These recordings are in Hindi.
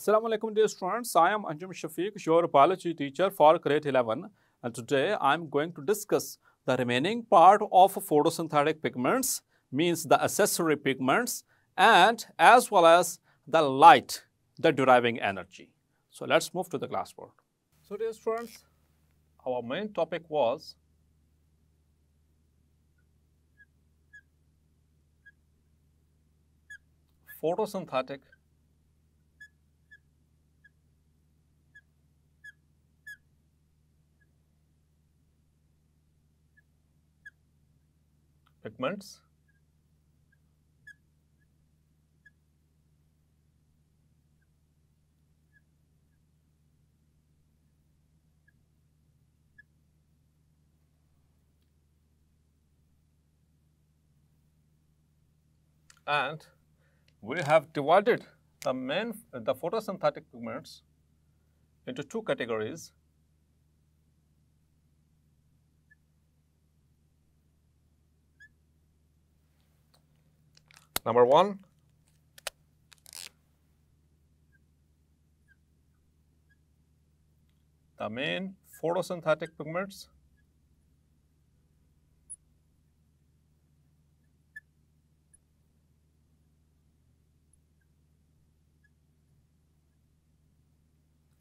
Assalamualaikum dear students, I am Anjum Shafiq, your biology teacher for grade 11 and today I am going to discuss the remaining part of photosynthetic pigments means the accessory pigments and as well as the light, the deriving energy. So let's move to the classboard. So dear students, our main topic was photosynthetic And we have divided the main the photosynthetic pigments into two categories Number one. The main photosynthetic pigments.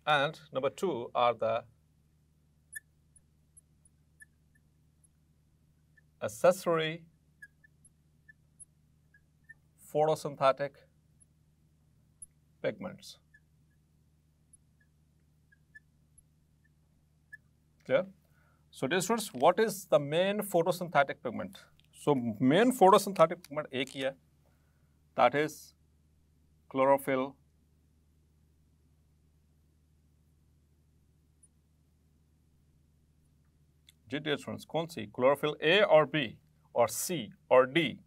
And number two are the accessory photosynthetic pigments. Clear? So, dear students, what is the main photosynthetic pigment? So, main photosynthetic pigment एक that is chlorophyll जी डी students Chlorophyll A or B or C or D?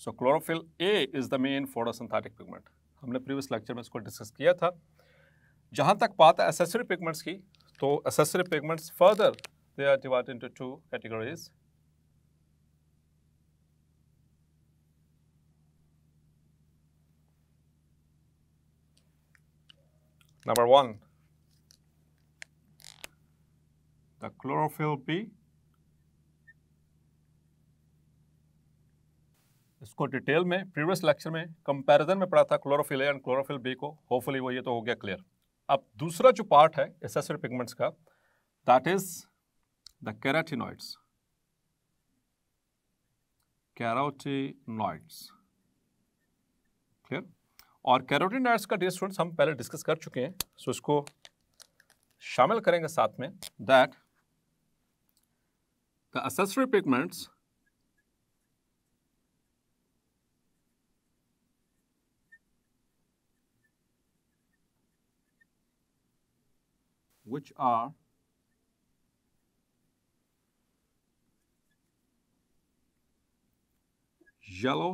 So chlorophyll A is the main photosynthetic pigment हमने प्रीवियस लेक्चर में इसको डिस्कस किया था जहाँ तक बात है एसेसरी पिगमेंट्स की तो accessory pigments further they are divide into two categories number one the chlorophyll B उसको डिटेल में प्रीवियस लेक्चर में कंपैरिजन में पढ़ा था chlorophyll A and chlorophyll B को होपफुली वो ये तो हो गया क्लियर अब दूसरा जो पार्ट है एसेसरी पिगमेंट्स का that is the carotenoids carotenoids clear और कैरोटिनॉइड्स का डियर स्टूडेंट्स हम पहले डिस्कस कर चुके हैं सो इसको शामिल करेंगे साथ में that the accessory pigments which are yellow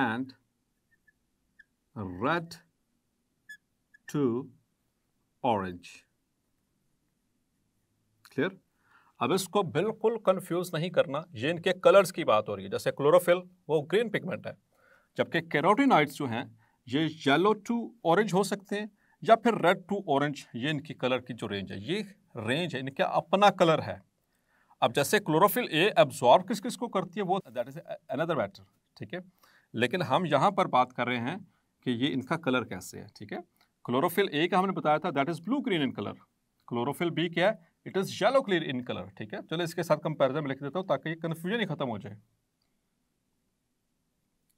and red to orange. clear अब इसको बिल्कुल कंफ्यूज नहीं करना ये इनके कलर्स की बात हो रही है जैसे क्लोरोफिल वो ग्रीन पिगमेंट है जबकि कैरोटीनाइड्स जो हैं ये येलो टू ऑरेंज हो सकते हैं या फिर रेड टू ऑरेंज ये इनकी कलर की जो रेंज है ये रेंज है इनका अपना कलर है अब जैसे क्लोरोफिल ए एब्जॉर्ब किस किस को करती है वो दैट इज अनदर मैटर ठीक है लेकिन हम यहाँ पर बात कर रहे हैं कि ये इनका कलर कैसे है ठीक है क्लोरोफिल ए का हमने बताया था that is blue green in colour chlorophyll B क्या है it is yellow clear in colour ठीक है चलो इसके साथ कंपेरिजन में लिख देता हूँ ताकि ये कन्फ्यूजन ही खत्म हो जाए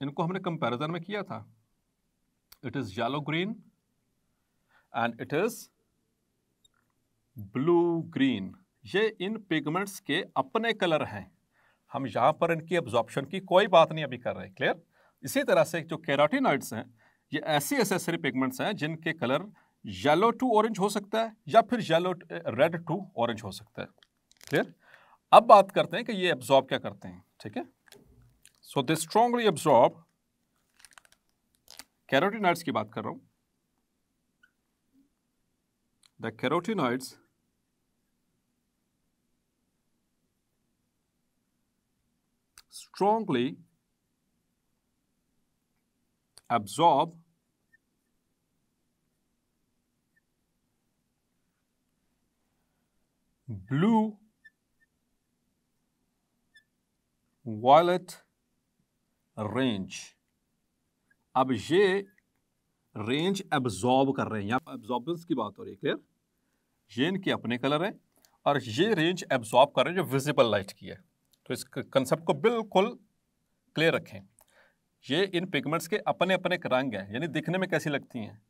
इनको हमने कंपेरिजन में किया था it is yellow green and it is blue green ये इन पिगमेंट्स के अपने कलर हैं हम यहां पर इनकी एब्जॉर्प्शन की कोई बात नहीं अभी कर रहे क्लियर इसी तरह से जो कैराटिनॉइड्स हैं ये ऐसी एसेसरी पिगमेंट्स हैं जिनके कलर येलो टू ऑरेंज हो सकता है या फिर येलो रेड टू ऑरेंज हो सकता है क्लियर अब बात करते हैं कि ये एब्जॉर्ब क्या करते हैं ठीक है so they strongly absorb carotenoids की बात कर रहा हूँ The carotenoids strongly absorb blue, violet range. अब ये रेंज एब्जॉर्ब कर रहे हैं यहाँ एब्जॉर्बेंस की बात हो रही है क्लियर ये इनके अपने कलर हैं और ये रेंज एब्जॉर्ब कर रहे हैं जो विजिबल लाइट की है तो इस कंसेप्ट को बिल्कुल क्लियर रखें ये इन पिगमेंट्स के अपने अपने रंग हैं यानी दिखने में कैसी लगती हैं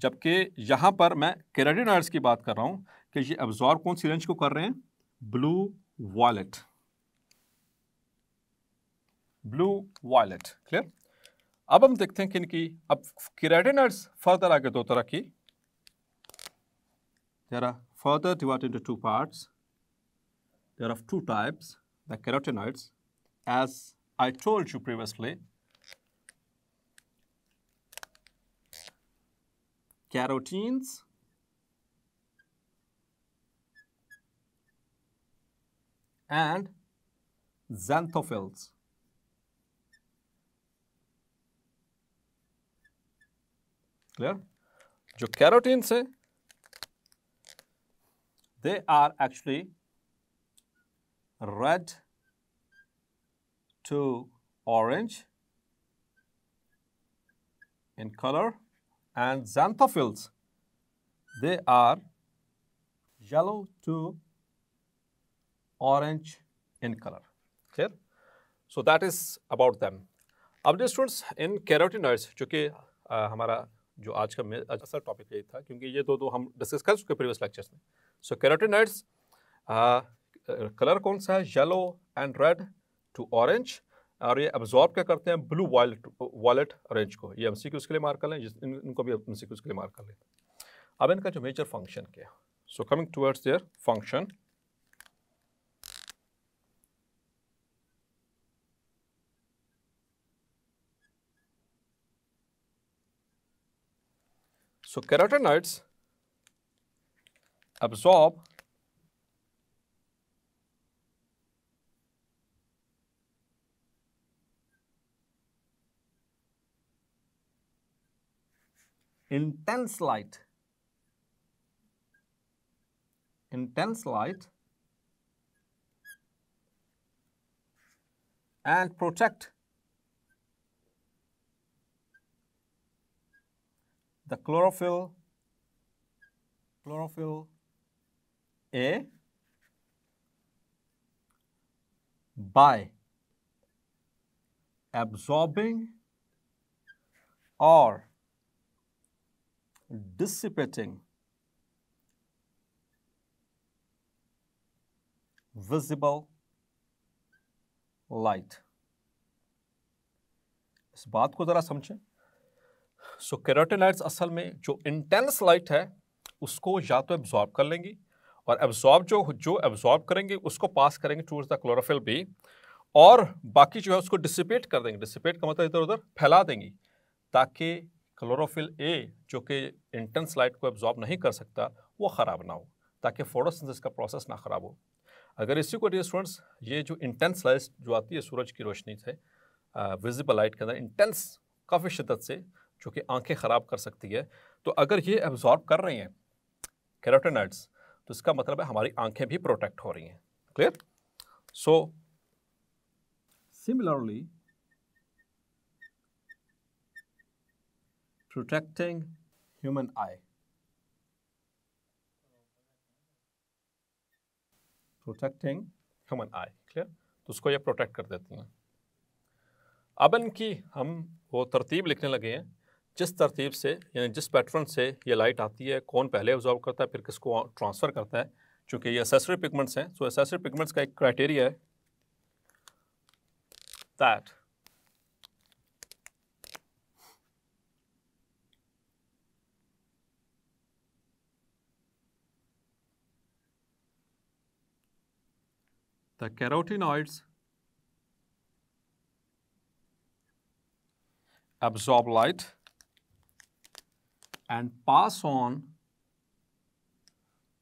जबकि यहाँ पर मैं केराटिनॉइड्स की बात कर रहा हूँ कि ये एब्जॉर्ब कौन सी रेंज को कर रहे हैं blue violet blue violet clear अब हम देखते हैं कि इनकी अब केराटिनॉइड्स फर्दर आगे दो तरह की there are further divided into two parts. There are two types, the carotenoids. As I told you previously, carotenes and xanthophylls. Clear जो कैरोटीन्स है they are actually red to orange in color and xanthophylls they are yellow to orange in color clear so that is about them अब students in carotenoids जो कि हमारा जो आज का असल टॉपिक यही था क्योंकि ये तो, दो हम डिस्कस कर चुके प्रीवियस लेक्चर्स में सो कैरोटिनाइड्स कलर कौन सा है yellow and red to orange और ये अब्जॉर्ब क्या करते हैं ब्लू वॉलेट वॉलेट रेंज को ये एम सी क्यूज़ के लिए मार्क कर लें जिस इन, इनको भी एम सी क्यूज़ के लिए मार्क कर लें अब इनका जो मेजर फंक्शन क्या है so coming towards their function So carotenoids absorb intense light intense light and protect the chlorophyll, chlorophyll A by absorbing or dissipating visible light. इस बात को ज़रा समझें सो कैरोटेनाइड्स असल में जो इंटेंस लाइट है उसको या तो एब्जॉर्ब कर लेंगी और एब्जॉर्ब जो जो एब्जॉर्ब करेंगे उसको पास करेंगे टूर्स द क्लोरोफिल भी और बाकी जो है उसको डिसिपेट कर देंगे डिसिपेट का मतलब इधर उधर फैला देंगी ताकि क्लोरोफिल ए जो कि इंटेंस लाइट को एब्जॉर्ब नहीं कर सकता वो ख़राब ना हो ताकि फोटोसिंथेसिस का प्रोसेस ना ख़राब हो अगर इसी को स्टूडेंट्स ये जो इंटेंस लाइट जो आती है सूरज की रोशनी से विजिबल लाइट के अंदर इंटेंस काफ़ी शिद्दत से जो कि आंखें ख़राब कर सकती है तो अगर ये एब्जॉर्ब कर रही हैं कैरोटेनाइड्स तो इसका मतलब है हमारी आंखें भी प्रोटेक्ट हो रही हैं clear so similarly protecting human eye protecting human eye clear तो उसको ये प्रोटेक्ट कर देती हैं अब इनकी हम वो तरतीब लिखने लगे हैं जिस तरतीब से यानी जिस पैटर्न से ये लाइट आती है कौन पहले ऑब्जॉर्व करता है फिर किसको ट्रांसफ़र करता है चूँकि ये असेसरी पिगमेंट्स हैं सो असेसरी पिगमेंट्स का एक क्राइटेरिया है that carotenoids absorb light and pass on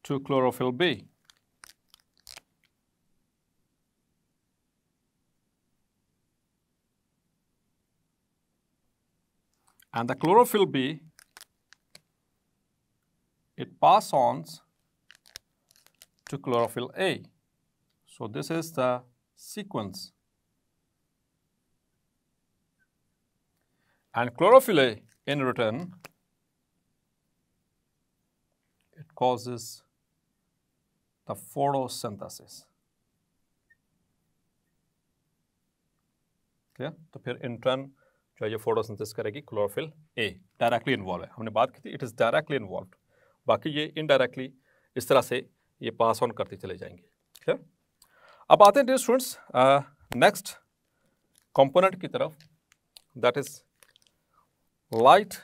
to chlorophyll B. And the chlorophyll B, it pass on to chlorophyll A. So this is the sequence. And chlorophyll A in return causes the photosynthesis clear तो फिर इन टर्न जो है ये फोटोसिंथेसिस करेगी क्लोरोफिल ए डायरेक्टली इन्वॉल्व है हमने बात की थी इट इज़ डायरेक्टली इन्वॉल्व बाकी ये इनडायरेक्टली इस तरह से ये पास ऑन करते चले जाएंगे क्लियर अब आते हैं डियर स्टूडेंट्स नेक्स्ट कंपोनेंट की तरफ that is light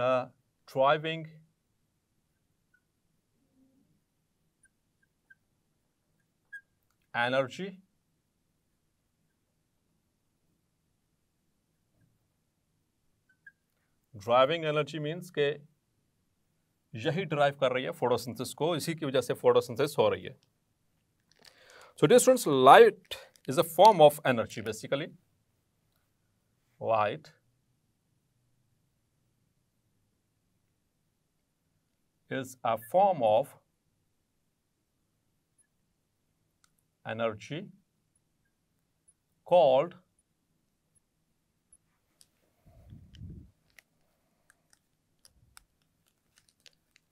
the driving energy driving energy means के यही ड्राइव कर रही है फोटोसिंथेसिस को इसी की वजह से फोटोसिंथेसिस हो रही है so dear students light is a form of energy basically light is a form of energy called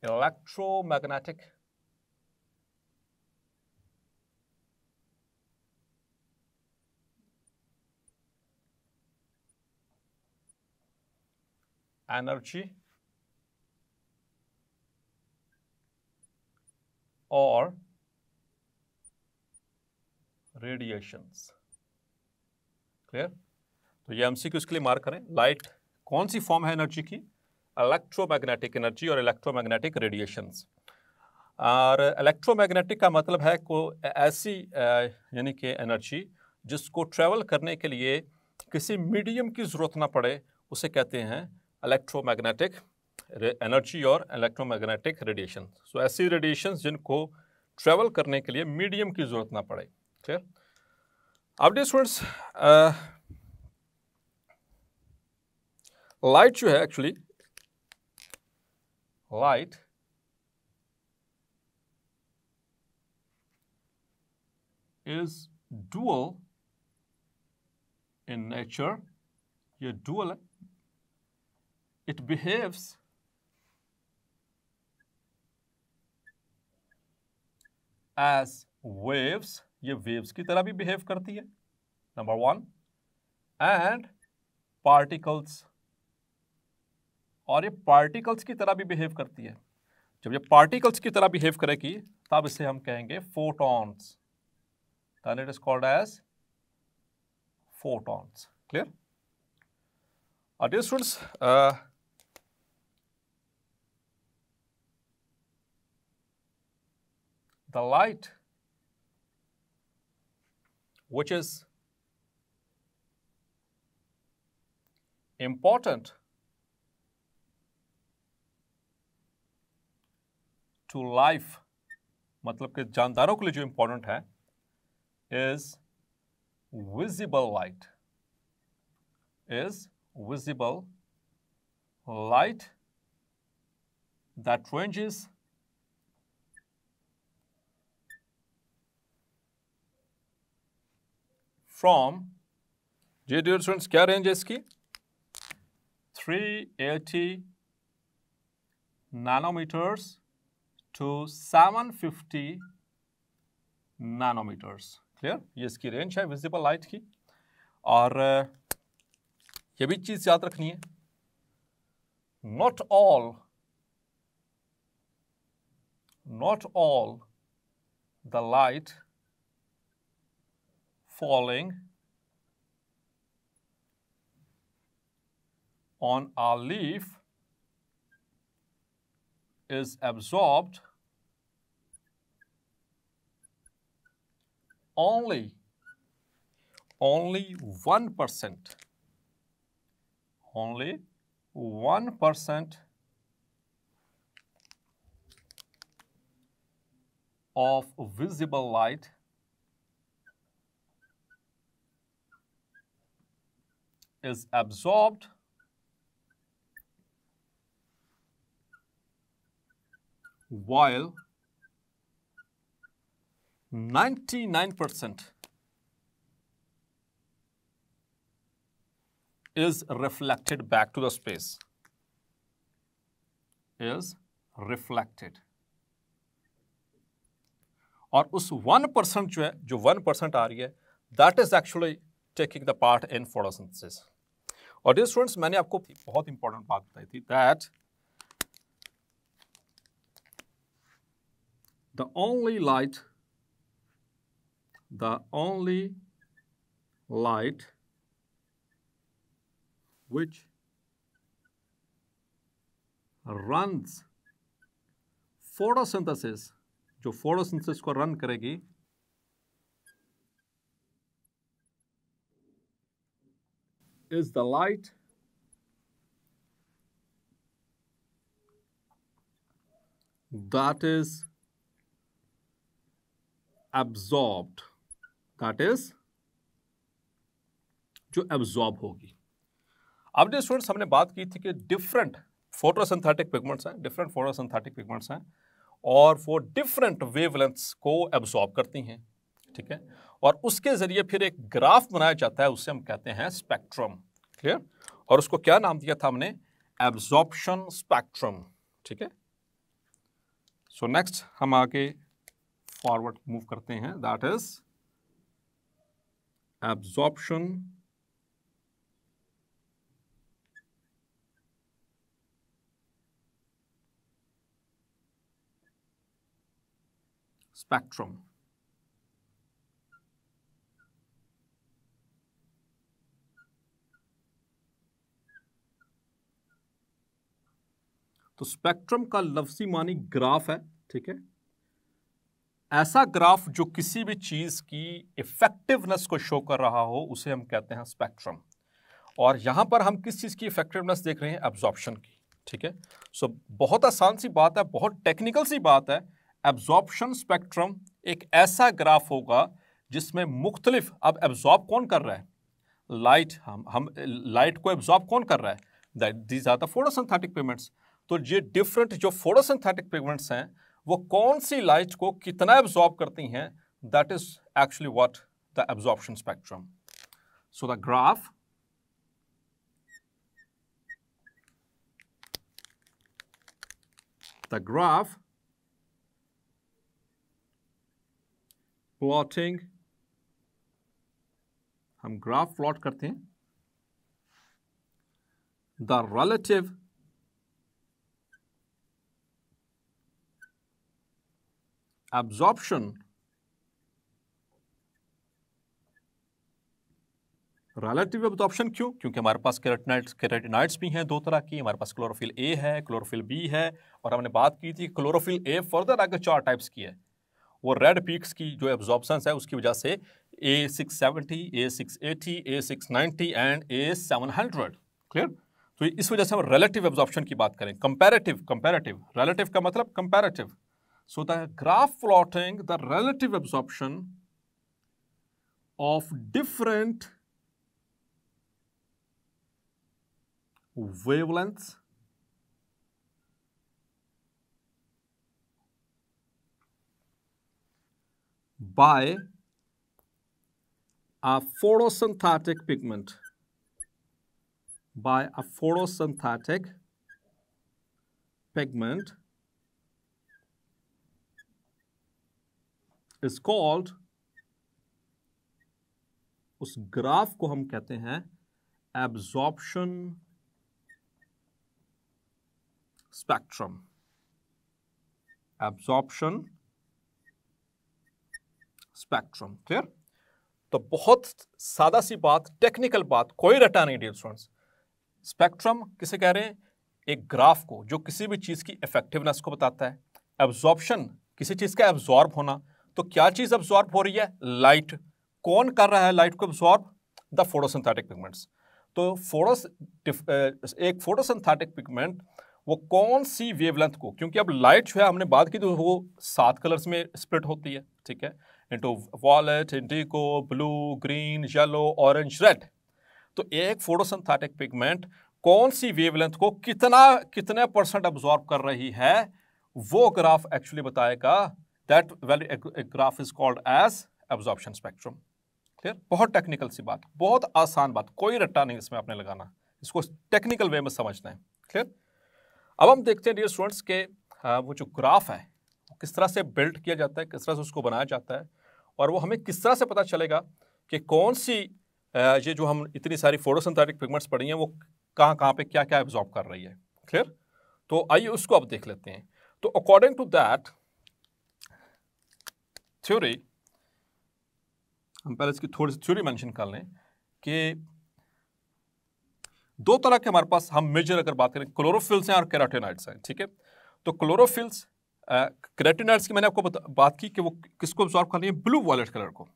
electromagnetic energy or radiations. Clear तो ये एमसीक्यू इसके लिए मार्क करें लाइट कौन सी फॉर्म है एनर्जी की इलेक्ट्रोमैग्नेटिक एनर्जी और इलेक्ट्रोमैग्नेटिक रेडिएशंस और इलेक्ट्रोमैग्नेटिक का मतलब है को ऐसी यानी कि एनर्जी जिसको ट्रेवल करने के लिए किसी मीडियम की ज़रूरत ना पड़े उसे कहते हैं इलेक्ट्रोमैग्नेटिक एनर्जी और इलेक्ट्रोमैग्नेटिक रेडिएशन सो ऐसी रेडिएशन जिनको ट्रेवल करने के लिए मीडियम की ज़रूरत ना पड़े क्लियर अब डे स्टूडेंट्स लाइट जो है actually light is dual in nature ये डुअल है इट बिहेव्स एज वेव्स ये वेव्स की तरह भी बिहेव करती है नंबर वन एंड पार्टिकल्स और ये पार्टिकल्स की तरह भी बिहेव करती है जब ये पार्टिकल्स की तरह बिहेव करेगी तब इसे हम कहेंगे photons then it is called as photons clear uh, the light, which is important to life, मतलब कि जानदारों के लिए जो important है, is visible light, is visible light that ranges from जी डियर स्टूडेंट्स क्या रेंज है इसकी 380 नैनोमीटर्स टू 750 नैनोमीटर्स क्लियर ये इसकी रेंज है विजिबल लाइट की और ये भी चीज़ याद रखनी है not all not all the light falling on our leaf is absorbed only only 1% only 1% of visible light is absorbed while 99% is reflected back to the space is reflected और उस वन परसेंट जो है जो वन परसेंट आ रही है that is actually taking the part in photosynthesis और डियर स्टूडेंट्स मैंने आपको बहुत इंपॉर्टेंट बात बताई थी that the only light the only light which run photosynthesis जो फोटोसिंथेसिस को रन करेगी is the light. that is absorbed that is जो एब्जॉर्ब होगी अब जो स्टूडेंट्स हमने बात की थी कि डिफरेंट फोटोसिंथेटिक पिगमेंट्स हैं डिफरेंट फोटोसिंथेटिक पिगमेंट्स हैं और वो डिफरेंट वेवलेंथ्स को एब्जॉर्ब करती हैं ठीक है और उसके ज़रिए फिर एक ग्राफ बनाया जाता है उसे हम कहते हैं स्पेक्ट्रम क्लियर और उसको क्या नाम दिया था हमने एब्जॉर्प्शन स्पेक्ट्रम ठीक है सो नेक्स्ट हम आगे फॉरवर्ड मूव करते हैं दैट इज एब्जॉर्प्शन स्पेक्ट्रम तो स्पेक्ट्रम का लफ्जी मानी ग्राफ है ठीक है ऐसा ग्राफ जो किसी भी चीज़ की इफ़ेक्टिवनेस को शो कर रहा हो उसे हम कहते हैं स्पेक्ट्रम और यहां पर हम किस चीज़ की इफ़ेक्टिवनेस देख रहे हैं एब्जॉर्प्शन की ठीक है सो बहुत आसान सी बात है बहुत टेक्निकल सी बात है एब्जॉर्प्शन स्पेक्ट्रम एक ऐसा ग्राफ होगा जिसमें मुख्तलिफ अब एब्जॉर्ब कौन कर रहा है लाइट हम हम लाइट को एब्जॉर्ब कौन कर रहा है that these are the photosynthetic pigments तो ये डिफरेंट जो फोटोसिंथेटिक पिगमेंट्स हैं वो कौन सी लाइट को कितना एब्जॉर्ब करती हैं that is actually what the absorption spectrum so the graph the graph plotting हम ग्राफ प्लॉट करते हैं the relative absorption relative absorption क्यों क्योंकि हमारे पास केरेटिनाइट्स केरेटिनाइट्स भी हैं दो तरह की हमारे पास क्लोरोफिल ए है क्लोरोफिल बी है और हमने बात की थी क्लोरोफिल ए फर्दर आगे चार टाइप्स की है वो रेड पीक्स की जो एब्जॉर्प्शन है उसकी वजह से a six seventy a six eighty a six ninety and a seven hundred clear तो इस वजह से हम रिलेटिव एब्जॉर्प्शन की बात करें कंपेरेटिव कंपेरेटिव रिलेटिव का मतलब comparative So the graph plotting the relative absorption of different wavelengths by a photosynthetic pigment by a photosynthetic pigment is called उस ग्राफ को हम कहते हैं absorption spectrum absorption spectrum clear तो बहुत सादा सी बात टेक्निकल बात कोई रटा नहीं डियर स्टूडेंट्स स्पेक्ट्रम किसे कह रहे हैं एक ग्राफ को जो किसी भी चीज़ की इफेक्टिवनेस को बताता है एब्जॉर्प्शन किसी चीज़ का एब्जॉर्ब होना तो क्या चीज़ अब्सॉर्ब हो रही है लाइट कौन कर रहा है लाइट को अब्सॉर्ब द फोटोसिंथेटिक पिगमेंट्स तो फोटोस एक फोटोसिंथेटिक पिगमेंट वो कौन सी वेवलेंथ को क्योंकि अब लाइट जो है हमने बात की तो वो सात कलर्स में स्प्लिट होती है ठीक है into violet indigo blue green yellow orange red तो एक फोटोसिंथेटिक पिगमेंट कौन सी वेवलेंथ को कितना कितने परसेंट अब्जॉर्ब कर रही है वो ग्राफ एक्चुअली बताएगा that value graph is called as absorption spectrum clear बहुत टेक्निकल सी बात बहुत आसान बात कोई रट्टा नहीं इसमें आपने लगाना इसको टेक्निकल वे में समझना है क्लियर अब हम देखते हैं डियर स्टूडेंट्स के वो जो ग्राफ है किस तरह से बिल्ड किया जाता है किस तरह से उसको बनाया जाता है और वो हमें किस तरह से पता चलेगा कि कौन सी ये जो हम इतनी सारी फोटोसिंथेटिक पिगमेंट्स पड़ी हैं वो कहाँ कहाँ पे क्या क्या एब्जॉर्ब कर रही है क्लियर तो आइए उसको अब देख लेते हैं तो अकॉर्डिंग टू दैट थ्योरी हम पहले इसकी थोड़ी सी थ्योरी मेंशन कर लें कि दो तरह के हमारे पास हम मेजर अगर बात करें क्लोरोफिल्स हैं और कैराटेनाइड्स हैं ठीक है तो क्लोरोफिल्स कैराटेनाइड्स की मैंने आपको बात की कि वो किसको ऑब्जॉर्व कर लिए है ब्लू वॉलेट कलर को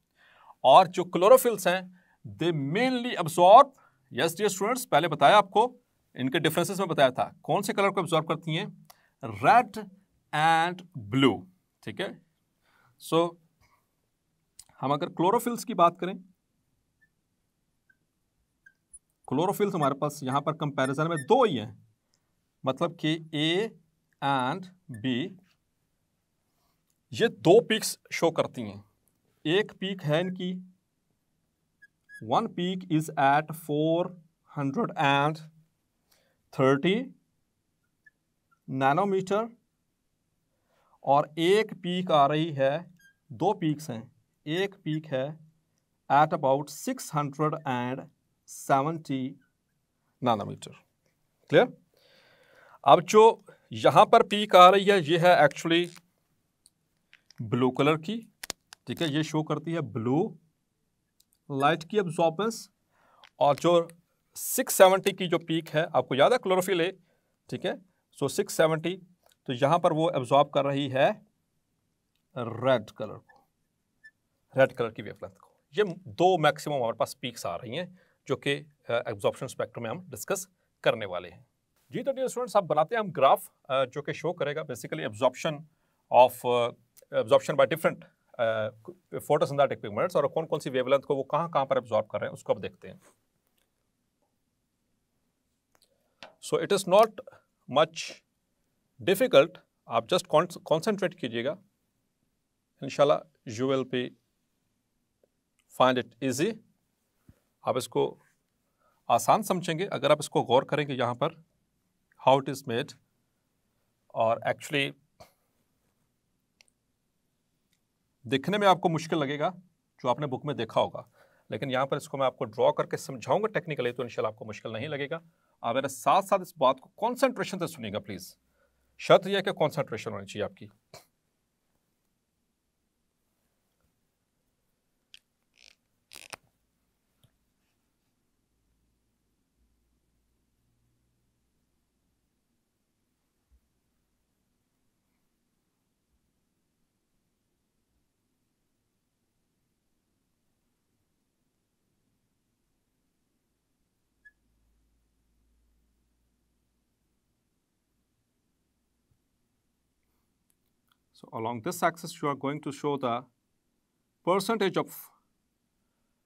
और जो क्लोरोफिल्स हैं they mainly absorb yes dear students पहले बताया आपको इनके डिफरेंसेस में बताया था कौन से कलर को ऑब्जॉर्व करती हैं रेड एंड ब्लू ठीक है सो so, हम अगर क्लोरोफिल्स की बात करें क्लोरोफिल्स हमारे पास यहां पर कंपैरिजन में दो ही हैं मतलब कि ए एंड बी ये दो पीक्स शो करती हैं एक पीक है इनकी one peak is at four hundred and thirty nanometer और एक पीक आ रही है दो पीक्स हैं एक पीक है at about six hundred and seventy nanometer clear अब जो यहाँ पर पीक आ रही है ये है एक्चुअली ब्लू कलर की ठीक है ये शो करती है ब्लू लाइट की अब्जॉर्बेंस और जो 670 की जो पीक है आपको याद है क्लोरोफिल ए ठीक है सो 670 तो यहां पर वो एब्जॉर्ब कर रही है रेड कलर को रेड कलर की वेवलेंथ को ये दो मैक्सिमम हमारे पास पीक्स आ रही हैं जो कि एब्जॉर्प्शन स्पेक्ट्रम में हम डिस्कस करने वाले हैं जी तो डियर स्टूडेंट्स आप बनाते हैं हम ग्राफ जो कि शो करेगा basically absorption of absorption by different photosynthetic pigments और कौन कौन सी वेवलेंथ को वो कहाँ कहाँ पर एब्जॉर्ब कर रहे हैं उसको आप देखते हैं so it is not much difficult आप जस्ट कॉन्सेंट्रेट कीजिएगा in you will be find it easy आप इसको आसान समझेंगे अगर आप इसको गौर करेंगे यहाँ पर हाउ इट इज़ मेड और एक्चुअली दिखने में आपको मुश्किल लगेगा जो आपने बुक में देखा होगा लेकिन यहाँ पर इसको मैं आपको ड्रॉ करके समझाऊंगा टेक्निकली तो इनशाला आपको मुश्किल नहीं लगेगा आप मेरे साथ साथ इस बात को कॉन्सेंट्रेशन से सुनिएगा प्लीज़ शर्त यह कि कॉन्सेंट्रेशन होनी चाहिए आपकी along this axis, you are going to show the percentage of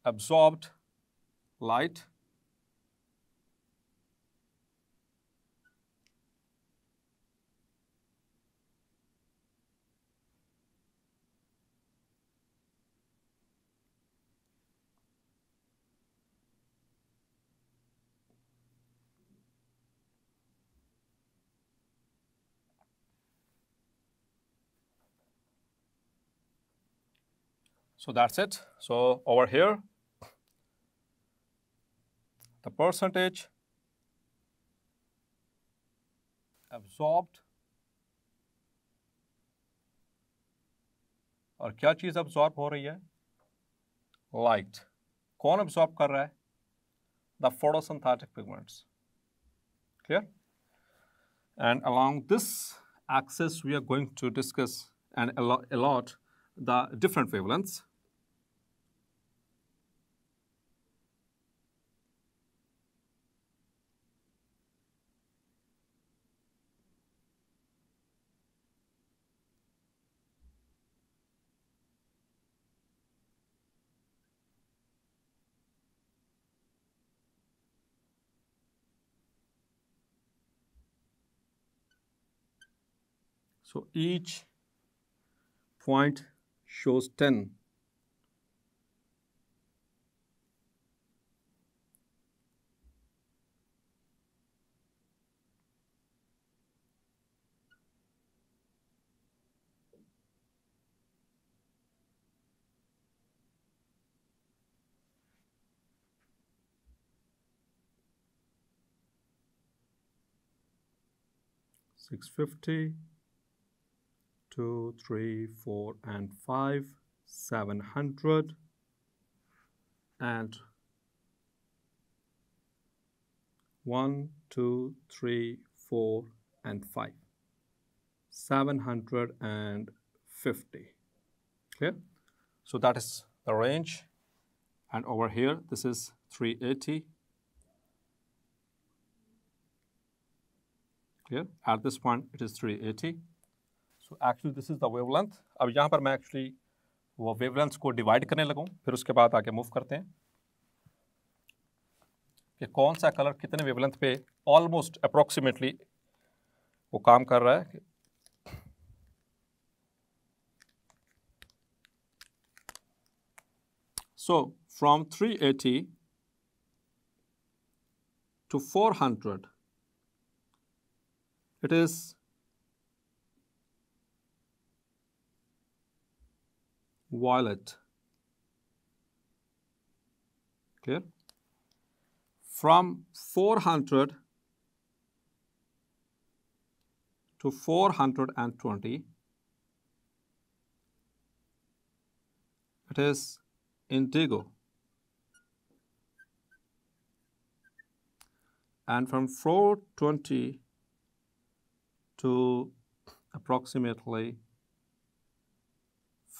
absorbed light So that's it. So over here, the percentage absorbed और क्या चीज़ अब्जॉर्ब हो रही है लाइट कौन The photosynthetic pigments. clear and along this axis we are going to discuss and a lot the different wavelengths So each point shows 10. Six fifty, two, three, four, and five, 700 and one, two, three, four, and five, 750. Clear? So that is the range. And over here, this is 380. Clear? At this point, it is 380. Actually this is the wavelength अब यहाँ पर मैं एक्चुअली वो वेवलेंथ को डिवाइड करने लगाऊँ फिर उसके बाद आगे मूव करते हैं कि कौन सा कलर कितने वेवलेंथ पे ऑलमोस्ट अप्रोक्सीमेटली वो काम कर रहा है three eighty 380 four hundred it is violet. Clear? From 400 to 420, it is indigo. And from 420 to approximately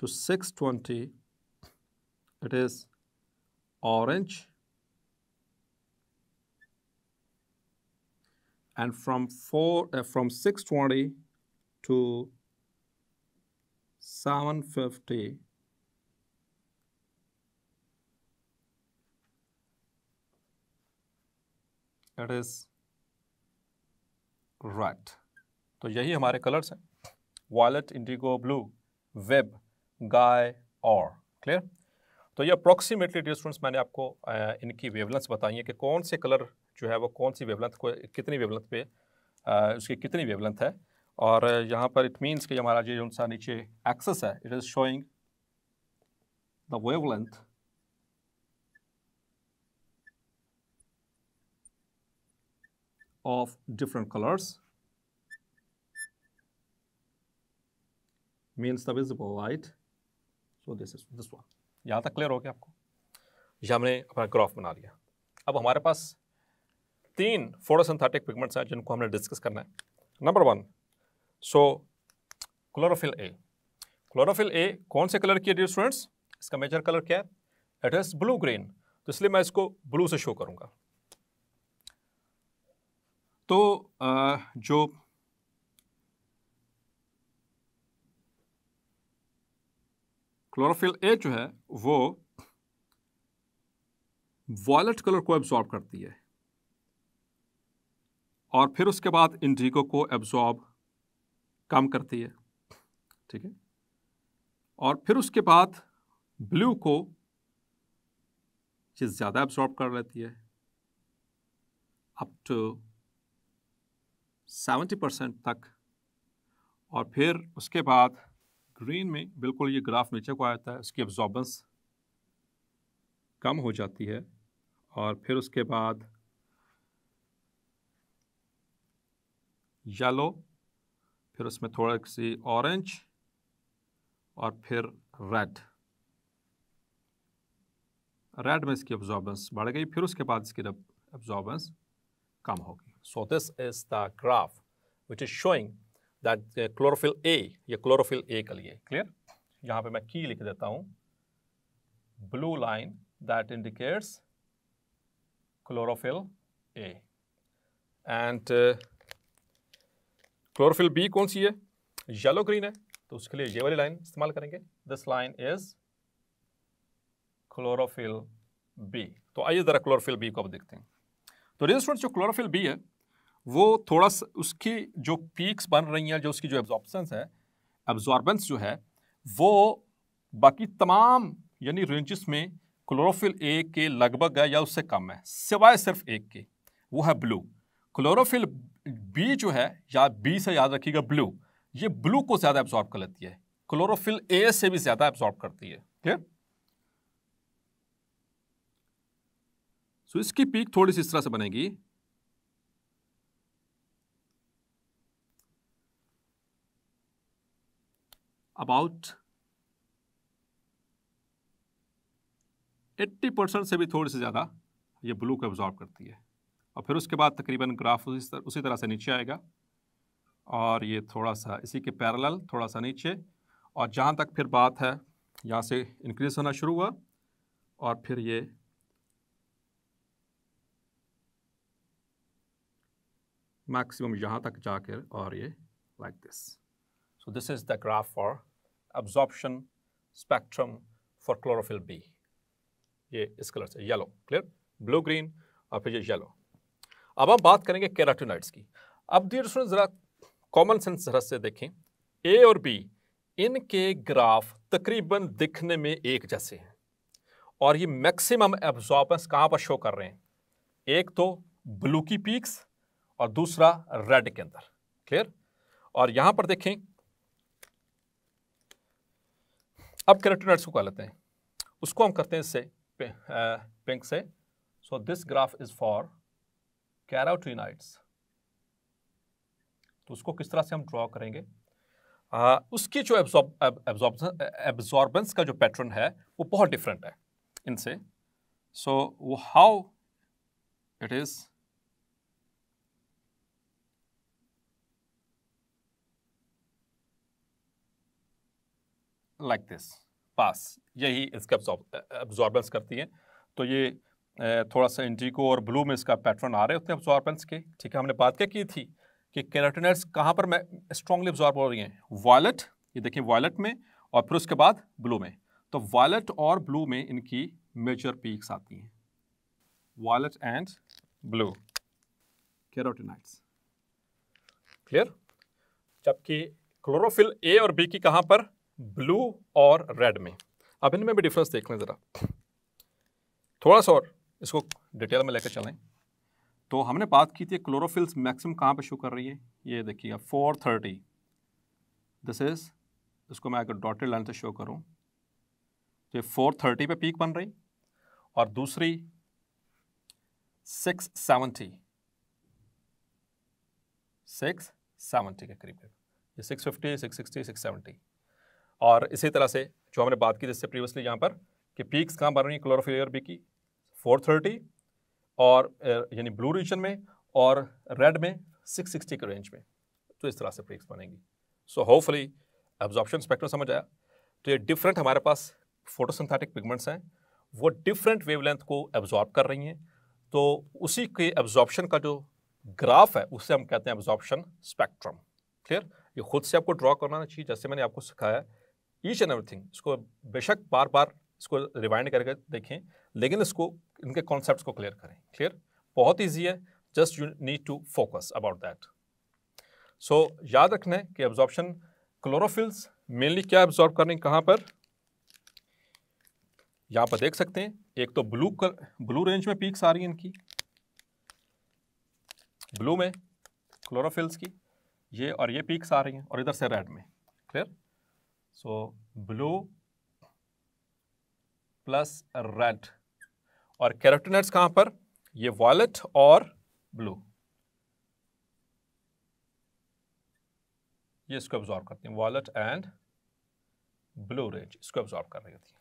to 620 it is orange and from 4 uh, from 620 to 750 it is right तो यही हमारे कलर्स हैं वॉलेट इंडिगो ब्लू वेब गाय और क्लियर तो ये अप्रोक्सीमेटली डियर स्टूडेंट्स मैंने आपको इनकी वेवलेंथ बताई है कि कौन से कलर जो है वो कौन सी वेवलेंथ को कितनी वेवलेंथ पे उसकी कितनी वेवलेंथ है और यहाँ पर इट मीन्स कि हमारा जो सा नीचे एक्सेस है it is showing the wavelength of different colours means the visible light so this is this one यहाँ तक क्लियर हो गया आपको ये हमने अपना ग्राफ बना लिया अब हमारे पास तीन फोटोसिंथेटिक पिगमेंट्स हैं जिनको हमने डिस्कस करना है number one so chlorophyll a chlorophyll a कौन से कलर की है स्टूडेंट्स इसका मेजर कलर क्या है इट इज़ ब्लू ग्रीन तो इसलिए मैं इसको ब्लू से शो करूँगा तो जो क्लोरोफिल ए जो है वो वॉयलेट कलर को एब्जॉर्ब करती है और फिर उसके बाद इंडिगो को एब्जॉर्ब कम करती है ठीक है और फिर उसके बाद ब्लू को ये ज़्यादा एब्जॉर्ब कर लेती है अप टू सेवेंटी परसेंट तक और फिर उसके बाद ग्रीन में बिल्कुल ये ग्राफ नीचे को आता है उसकी एब्जॉर्बेंस कम हो जाती है और फिर उसके बाद येलो फिर उसमें थोड़ा सी ऑरेंज और फिर रेड रेड में इसकी ऑब्जॉर्बेंस बढ़ गई फिर उसके बाद इसकी एब्जॉर्बेंस कम होगी so this is the graph which is showing that chlorophyll a ये क्लोरोफिल ए के लिए क्लियर यहाँ पे मैं की लिख देता हूं blue line that indicates chlorophyll A and chlorophyll b कौन सी है येलो ग्रीन है तो उसके लिए ये वाली लाइन इस्तेमाल करेंगे this line is chlorophyll b तो आइए ज़रा क्लोरोफिल बी को अब देखते हैं तो रेजिस्टेंट जो क्लोरोफिल बी है वो थोड़ा सा उसकी जो पीक्स बन रही हैं जो उसकी जो एब्जॉर्बसन है एब्जॉर्बेंस जो है वो बाकी तमाम यानी रेंजेस में क्लोरोफिल ए के लगभग है या उससे कम है सिवाय सिर्फ एक के वो है ब्लू क्लोरोफिल बी जो है या बी से याद रखिएगा ब्लू ये ब्लू को ज़्यादा एब्जॉर्ब कर लेती है क्लोरोफिल ए से भी ज़्यादा एब्जॉर्ब करती है क्लियर सो so, इसकी पीक थोड़ी सी इस तरह से बनेगी अबाउट एट्टी परसेंट से भी थोड़ी से ज़्यादा ये ब्लू को एब्जॉर्ब करती है और फिर उसके बाद तकरीबन ग्राफ उसी तरह उसी तरह से नीचे आएगा और ये थोड़ा सा इसी के पैरेलल थोड़ा सा नीचे और जहाँ तक फिर बात है यहाँ से इंक्रीज होना शुरू हुआ और फिर ये मैक्सिमम यहाँ तक जाकर और ये like this so this is the graph for absorption spectrum for chlorophyll B ये इस कलर से येलो क्लियर ब्लू ग्रीन और फिर ये येलो अब हम बात करेंगे कैराटोनाइट्स की अब डियर स्टूडेंट ज़रा कॉमन सेंस जरा से देखें ए और बी इनके ग्राफ तकरीबन दिखने में एक जैसे हैं और ये मैक्सिमम एब्जॉर्बेंस कहाँ पर शो कर रहे हैं एक तो ब्लू की पीक्स और दूसरा रेड के अंदर क्लियर और यहाँ पर देखें अब नट्स को कह लेते हैं उसको हम करते हैं इससे पिंक से so this graph is for carotenoids तो उसको किस तरह से हम ड्रॉ करेंगे आ, उसकी जो एब्जॉर्बेंस का जो पैटर्न है वो बहुत डिफरेंट है इनसे सो वो how it is like this पास यही इसका एब्जॉर्बेंस करती है तो ये थोड़ा सा इंडिको और ब्लू में इसका पैटर्न आ रहे होते हैं एब्जॉर्बेंस के ठीक है हमने बात क्या की थी कि कैरोटिनट्स कहाँ पर मैं स्ट्रॉन्गली एब्जॉर्ब हो रही हैं वॉयलेट ये देखिए वॉयलेट में और फिर उसके बाद ब्लू में तो वॉयलेट और ब्लू में इनकी मेजर पीक्स आती हैं violet and blue carotenoids clear जबकि क्लोरोफिल ए और बी की कहाँ पर ब्लू और रेड में अब इनमें भी डिफरेंस देख लें ज़रा थोड़ा सा और इसको डिटेल में लेकर चलें तो हमने बात की थी क्लोरोफिल्स मैक्सिमम कहाँ पे शो कर रही है ये देखिए फोर थर्टी दिस इज़ इसको मैं अगर डॉटेड लाइन से शो करूँ तो ये फोर थर्टी पर पीक बन रही और दूसरी सिक्स सेवनटी सिक्स सेवनटी के करीब ये six fifty six sixty six seventy और इसी तरह से जो हमने बात की जिससे प्रीवियसली यहाँ पर कि पीक्स कहाँ बन रही हैं क्लोरोफिलियर बी की फोर थर्टी और यानी ब्लू रीजन में और रेड में सिक्स सिक्सटी के रेंज में तो इस तरह से पीक्स बनेंगी सो होपफुली एब्जॉर्प्शन स्पेक्ट्रम समझ आया तो ये डिफरेंट हमारे पास फोटोसिंथेटिक पिगमेंट्स हैं वो डिफरेंट वेवलेंथ को एब्जॉर्ब कर रही हैं तो उसी के एब्जॉर्प्शन का जो ग्राफ है उसे हम कहते हैं एब्जॉर्प्शन स्पेक्ट्रम क्लियर ये खुद से आपको ड्रॉ करना चाहिए जैसे मैंने आपको सिखाया ईच एंड एवरीथिंग इसको बेशक बार बार इसको रिवाइंड करके देखें लेकिन इसको इनके कॉन्सेप्ट को क्लियर करें क्लियर बहुत ईजी है just you need to focus about that so याद रखना है कि एब्जॉर्प्शन क्लोरोफिल्स मेनली क्या एब्जॉर्ब करने कहाँ पर यहाँ पर देख सकते हैं एक तो ब्लू कर ब्लू रेंज में पीक्स आ रही हैं इनकी ब्लू में क्लोरोफिल्स की ये और ये पीक्स आ रही हैं और इधर से रेड में clear so blue plus red और कैरोटिनट्स कहां पर ये वॉलेट और ब्लू ये इसको ऑब्जॉर्व करती हैं वॉलेट एंड ब्लू रेंज इसको ऑब्जॉर्व कर रही होती है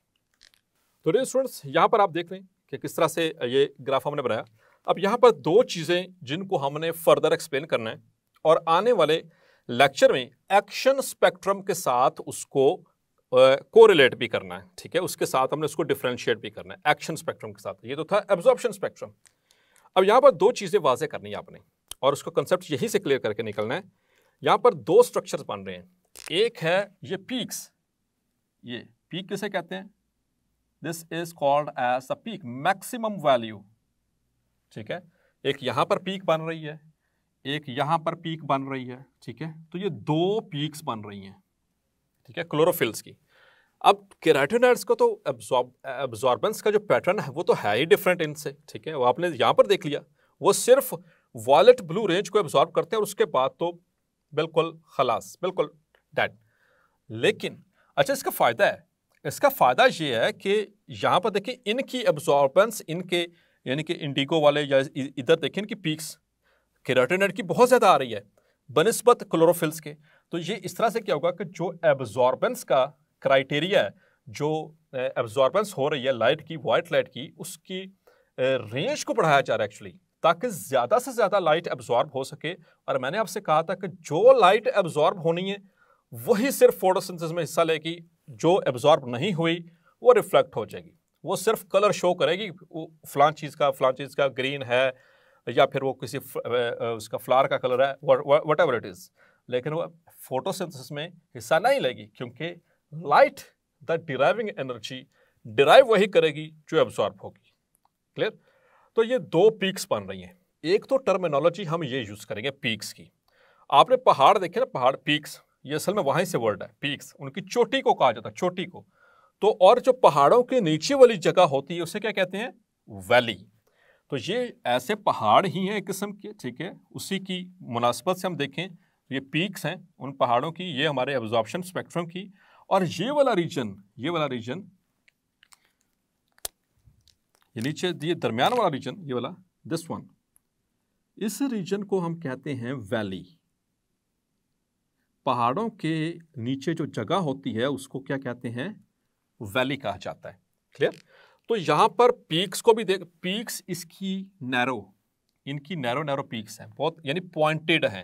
तो रे स्टूडेंट्स यहां पर आप देख रहे हैं कि किस तरह से ये ग्राफ हमने बनाया अब यहां पर दो चीज़ें जिनको हमने फर्दर एक्सप्लेन करना है और आने वाले लेक्चर में एक्शन स्पेक्ट्रम के साथ उसको कोरिलेट uh, भी करना है ठीक है उसके साथ हमने उसको डिफ्रेंशिएट भी करना है एक्शन स्पेक्ट्रम के साथ ये तो था एब्जॉर्प्शन स्पेक्ट्रम अब यहाँ पर दो चीज़ें वाजे करनी है आपने और उसका कंसेप्ट यहीं से क्लियर करके निकलना है यहाँ पर दो स्ट्रक्चर्स बन रहे हैं एक है ये पीक्स ये पीक किसे कहते हैं this is called as a peak maximum value ठीक है एक यहाँ पर पीक बन रही है एक यहाँ पर पीक बन रही है ठीक है तो ये दो पीक्स बन रही हैं ठीक है क्लोरोफिल्स की अब केराटिनाइड्स का तो एब्जॉर्बेंस का जो पैटर्न है वो तो है ही डिफरेंट इनसे ठीक है वो आपने यहाँ पर देख लिया वो सिर्फ वॉलेट ब्लू रेंज को एब्जॉर्ब करते हैं और उसके बाद तो बिल्कुल खलास बिल्कुल डेड लेकिन अच्छा इसका फ़ायदा है इसका फ़ायदा ये है कि यहाँ पर देखिए इनकी एब्जॉर्बेंस इनके यानी कि इंडिगो वाले या इधर देखें इनकी पीक्स केराटिनेट की बहुत ज़्यादा आ रही है बनस्बत क्लोरोफिल्स के तो ये इस तरह से क्या होगा कि जो एब्जॉर्बेंस का क्राइटेरिया है जो एब्जॉर्बेंस हो रही है लाइट की वाइट लाइट की उसकी रेंज को बढ़ाया जा रहा है एक्चुअली ताकि ज़्यादा से ज़्यादा लाइट एब्जॉर्ब हो सके और मैंने आपसे कहा था कि जो लाइट एब्जॉर्ब होनी है वही सिर्फ फोटोसिंथेसिस में हिस्सा लेगी जो एब्जॉर्ब नहीं हुई वो रिफ्लेक्ट हो जाएगी वो सिर्फ कलर शो करेगी वो फलां चीज़ का फलां चीज़ का ग्रीन है या फिर वो किसी उसका फ्लावर का कलर है वट एवर इट इज़ लेकिन वो फोटोसिंथेसिस में हिस्सा नहीं लेगी क्योंकि light the driving energy drive वही करेगी जो एब्जॉर्ब होगी क्लियर तो ये दो पीक्स बन रही हैं एक तो टर्मिनोलॉजी हम ये यूज़ करेंगे पीक्स की आपने पहाड़ देखे ना पहाड़ पीक्स ये असल में वहीं से वर्ड है पीक्स उनकी चोटी को कहा जाता है चोटी को तो और जो पहाड़ों के नीचे वाली जगह होती है उसे क्या कहते हैं वैली तो ये ऐसे पहाड़ ही हैं एक किस्म के ठीक है उसी की मुनासबत से हम देखें तो ये पीक्स हैं उन पहाड़ों की ये हमारे एब्जॉर्बशन स्पेक्ट्रम की और ये वाला रीजन ये वाला रीजन ये नीचे ये दरमियान वाला रीजन ये वाला दिस वन इस रीजन को हम कहते हैं वैली पहाड़ों के नीचे जो जगह होती है उसको क्या कहते हैं वैली कहा जाता है क्लियर तो यहां पर पीक्स को भी देख पीक्स इसकी नैरो इनकी नैरो नैरो पीक्स हैं बहुत यानी पॉइंटेड हैं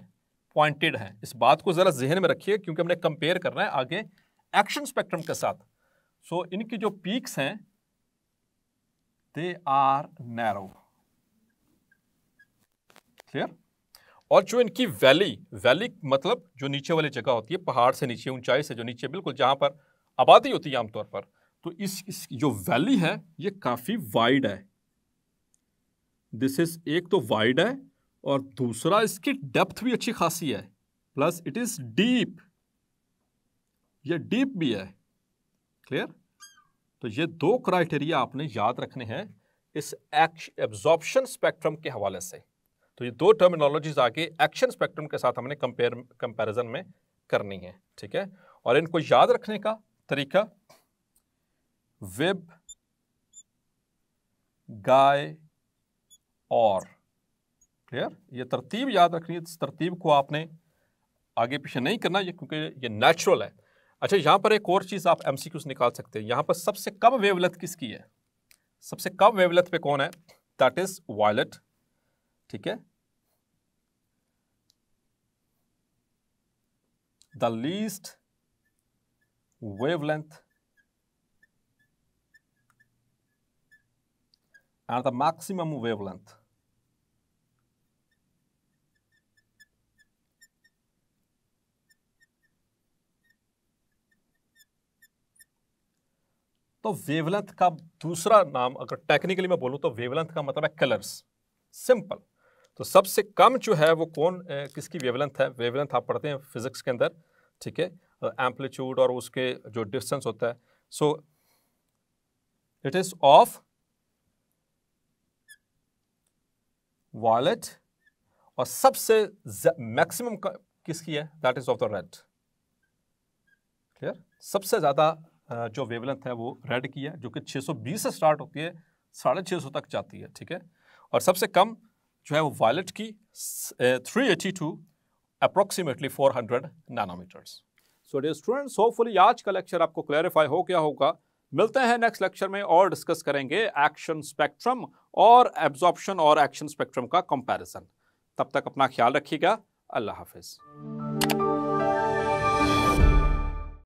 पॉइंटेड हैं इस बात को ज़रा जहन में रखिए क्योंकि हमने कंपेयर करना है आगे एक्शन स्पेक्ट्रम के साथ सो so, इनकी जो पीक्स हैं दे आर नैरो क्लियर और जो इनकी वैली वैली मतलब जो नीचे वाली जगह होती है पहाड़ से नीचे ऊंचाई से जो नीचे बिल्कुल जहां पर आबादी होती है आमतौर पर तो इस, इस जो वैली है ये काफ़ी वाइड है दिस इज एक तो वाइड है और दूसरा इसकी डेप्थ भी अच्छी खासी है प्लस इट इज़ डीप ये डीप भी है क्लियर तो ये दो क्राइटेरिया आपने याद रखने हैं इस एब्जॉर्प्शन स्पेक्ट्रम के हवाले से तो ये दो टर्मिनोलॉजीज आके एक्शन स्पेक्ट्रम के साथ हमने कंपेयर कंपैरिजन में करनी है ठीक है और इनको याद रखने का तरीका विब गाय और क्लियर ये तरतीब याद रखनी है इस तरतीब को आपने आगे पीछे नहीं करना ये क्योंकि ये नेचुरल है अच्छा यहाँ पर एक और चीज़ आप एम निकाल सकते हैं यहाँ पर सबसे कम वेवलत किसकी है सबसे कम वेवलत पे कौन है दैट इज़ वायलट ठीक है the least wavelength are the maximum wavelength. तो वेवलेंथ का दूसरा नाम अगर टेक्निकली मैं बोलूं तो वेवलेंथ का मतलब है कलर्स सिंपल तो सबसे कम जो है वो कौन ए, किसकी वेवलेंथ है वेवलेंथ आप पढ़ते हैं फिजिक्स के अंदर ठीक है एम्पलीट्यूड और उसके जो डिस्टेंस होता है so it is of violet और सबसे मैक्सिमम किसकी है that is of the red clear सबसे ज़्यादा जो वेवलेंथ है वो रेड की है जो कि 620 से स्टार्ट होती है साढ़े छः सौ तक जाती है ठीक है और सबसे कम जो है वो वॉलेट की three eighty two approximately four hundred nanometers so dear students hopefully आज का लेक्चर आपको क्लैरिफाई हो गया होगा मिलते हैं नेक्स्ट लेक्चर में और डिस्कस करेंगे एक्शन स्पेक्ट्रम और एब्जॉर्प्शन और एक्शन स्पेक्ट्रम का कंपैरिजन तब तक अपना ख्याल रखिएगा अल्लाह हाफिज़